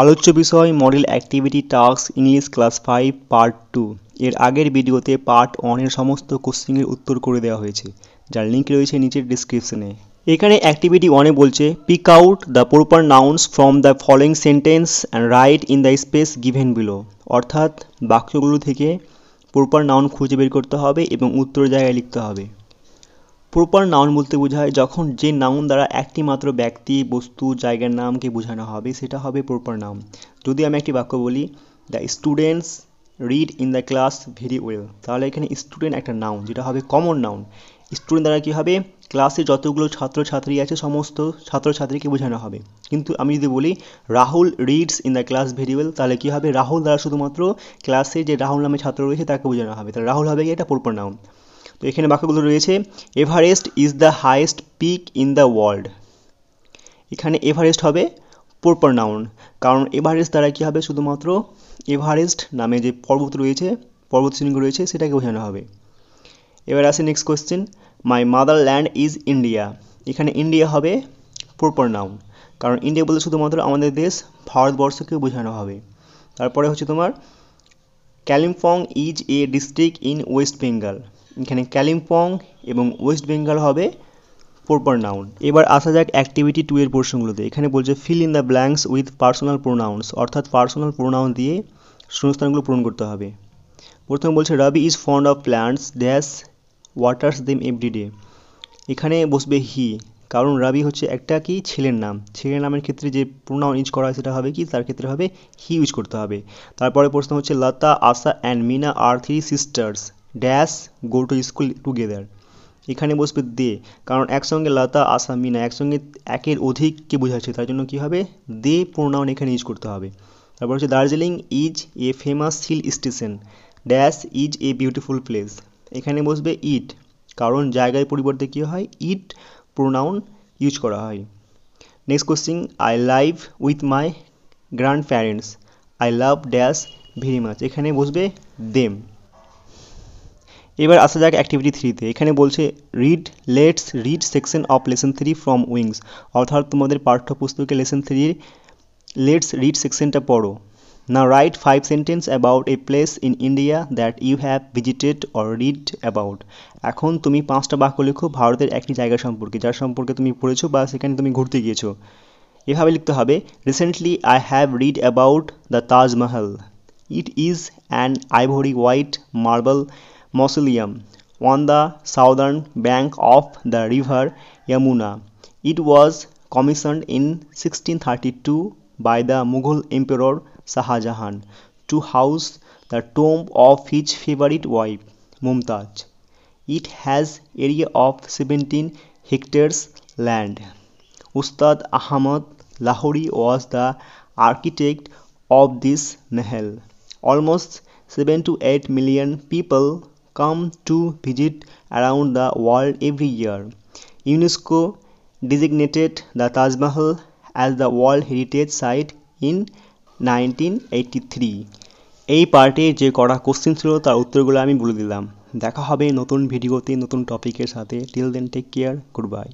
আলোচ্য বিষয় model activity task English class five part two এর আগের ভিডিওতে পার্ট ওয়ানের সমস্ত কোশ্চিংয়ের উত্তর করে দেওয়া হয়েছে যার লিঙ্ক রয়েছে নিচের ডিসক্রিপশনে এখানে অ্যাক্টিভিটি ওয়ানে বলছে pick out the proper nouns from the following sentence and write in the space given below অর্থাৎ বাক্যগুলো থেকে প্রপার নাউন খুঁজে বের করতে হবে এবং উত্তর জায়গায় লিখতে হবে প্রপার নাউন বলতে বোঝায় যখন যে নাউন দ্বারা একটি মাত্র ব্যক্তি বস্তু জায়গার নামকে বোঝানো হবে সেটা হবে প্রপার নাউন যদি আমি একটি বাক্য বলি the students read in the class very well তাহলে এখানে স্টুডেন্ট একটা নাউন যেটা হবে কমন নাউন স্টুডেন্ট দ্বারা কী হবে ক্লাসে যতগুলো ছাত্রছাত্রী আছে সমস্ত ছাত্রছাত্রীকে বোঝানো হবে কিন্তু আমি যদি বলি Rahul reads in the class very well তাহলে কী হবে রাহুল দ্বারা শুধুমাত্র ক্লাসে যে রাহুল নামে ছাত্র রয়েছে তাকে বোঝানো হবে তাহলে রাহুল হবে কি এটা প্রপার নাউন তো এখানে বাক্যগুলো রয়েছে Everest is the highest peak in the world এখানে এভারেস্ট হবে প্রপার নাউন কারণ এভারেস্ট দ্বারা কী হবে শুধুমাত্র এভারেস্ট নামে যে পর্বত রয়েছে পর্বত শৃঙ্গ রয়েছে সেটাকে বোঝানো হবে এবার আসে next question my motherland is India এখানে ইন্ডিয়া হবে প্রপার নাউন কারণ ইন্ডিয়া বলতে শুধুমাত্র আমাদের দেশ ভারতবর্ষকে বোঝানো হবে তারপরে হচ্ছে তোমার Kalimpong is a district in West Bengal এখানে ক্যালিম্পং এবং ওয়েস্ট বেঙ্গল হবে প্রপার নাউন এবার আসা যাক অ্যাক্টিভিটি টু এর পোর্শনগুলোতে এখানে বলছে fill in the blanks with personal pronouns অর্থাৎ পার্সোনাল প্রোনাউন দিয়ে শূন্যস্থানগুলো পূরণ করতে হবে প্রথমে বলছে Ravi is fond of plants dash waters them every day এখানে বসবে হি কারণ রবি হচ্ছে একটা কি ছেলের নাম ছেলের নামের ক্ষেত্রে যে প্রোনাউন ইউজ করা হয় সেটা হবে কি তার ক্ষেত্রে হবে হি ইউজ করতে হবে তারপরে প্রশ্ন হচ্ছে Lata Asha and Mina are three sisters dash go to school together এখানে বসবে দে কারণ একসঙ্গে লতা আশা মিনা একসঙ্গে একের অধিককে বোঝাচ্ছে তার জন্য কী হবে দে প্রোনাউন এখানে ইউজ করতে হবে তারপর হচ্ছে Darjeeling is a famous hill station dash is a beautiful place এখানে বসবে ইট কারণ জায়গার পরিবর্তে কী হয় ইট প্রোনাউন ইউজ করা হয় next question I live with my grandparents I love dash very much এখানে বসবে দেম এবার আসা যাক অ্যাক্টিভিটি থ্রিতে এখানে বলছে read let's read section of lesson three from Wings অর্থাৎ তোমাদের পাঠ্যপুস্তকে লেসন থ্রির লেটস রিড সেকশনটা পড়ো না write five sentence about a place in India that you have visited or read about এখন তুমি পাঁচটা বাক্য লেখো ভারতের একটি জায়গা সম্পর্কে যার সম্পর্কে তুমি পড়েছো বা সেখানে তুমি ঘুরতে গিয়েছো এভাবে লিখতে হবে recently I have read about the Taj Mahal it is an ivory white marble mausoleum on the southern bank of the river Yamuna. It was commissioned in 1632 by the Mughal Emperor Shah Jahan to house the tomb of his favorite wife Mumtaz. It has area of 17 hectares land. Ustad Ahmad Lahori was the architect of this mahal. Almost 7 to 8 million people come to visit around the world every year. UNESCO designated the Taj Mahal as the World Heritage Site in 1983. এই পার্টে যে কটা question ছিল তার উত্তরগুলো আমি বলে দিলাম দেখা হবে নতুন ভিডিওতে নতুন টপিকের সাথে till then take care good bye